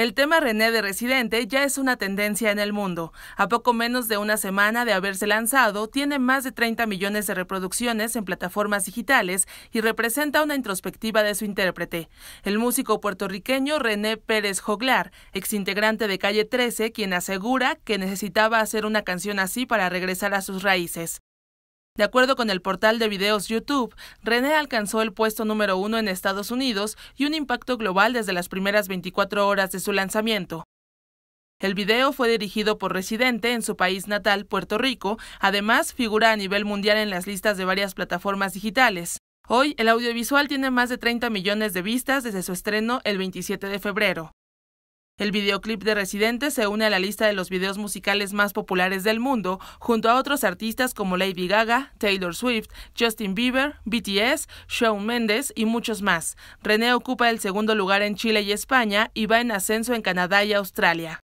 El tema René de Residente ya es una tendencia en el mundo. A poco menos de una semana de haberse lanzado, tiene más de 30 millones de reproducciones en plataformas digitales y representa una introspectiva de su intérprete. El músico puertorriqueño René Pérez Joglar, exintegrante de Calle 13, quien asegura que necesitaba hacer una canción así para regresar a sus raíces. De acuerdo con el portal de videos YouTube, René alcanzó el puesto número uno en Estados Unidos y un impacto global desde las primeras 24 horas de su lanzamiento. El video fue dirigido por Residente en su país natal, Puerto Rico, además figura a nivel mundial en las listas de varias plataformas digitales. Hoy, el audiovisual tiene más de 30 millones de vistas desde su estreno el 27 de febrero. El videoclip de Residente se une a la lista de los videos musicales más populares del mundo, junto a otros artistas como Lady Gaga, Taylor Swift, Justin Bieber, BTS, Shawn Mendes y muchos más. René ocupa el segundo lugar en Chile y España y va en ascenso en Canadá y Australia.